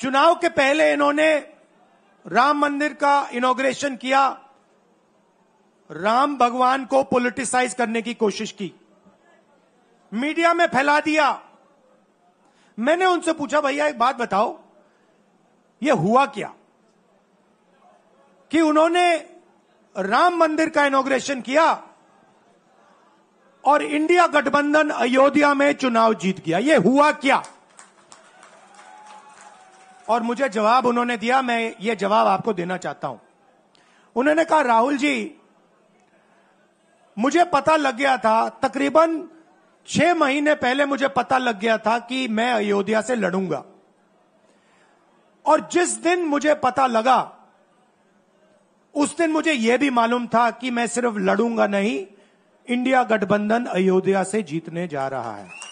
चुनाव के पहले इन्होंने राम मंदिर का इनोग्रेशन किया राम भगवान को पॉलिटिसाइज करने की कोशिश की मीडिया में फैला दिया मैंने उनसे पूछा भैया एक बात बताओ ये हुआ क्या कि उन्होंने राम मंदिर का इनोग्रेशन किया और इंडिया गठबंधन अयोध्या में चुनाव जीत गया ये हुआ क्या और मुझे जवाब उन्होंने दिया मैं ये जवाब आपको देना चाहता हूं उन्होंने कहा राहुल जी मुझे पता लग गया था तकरीबन छह महीने पहले मुझे पता लग गया था कि मैं अयोध्या से लड़ूंगा और जिस दिन मुझे पता लगा उस दिन मुझे यह भी मालूम था कि मैं सिर्फ लड़ूंगा नहीं इंडिया गठबंधन अयोध्या से जीतने जा रहा है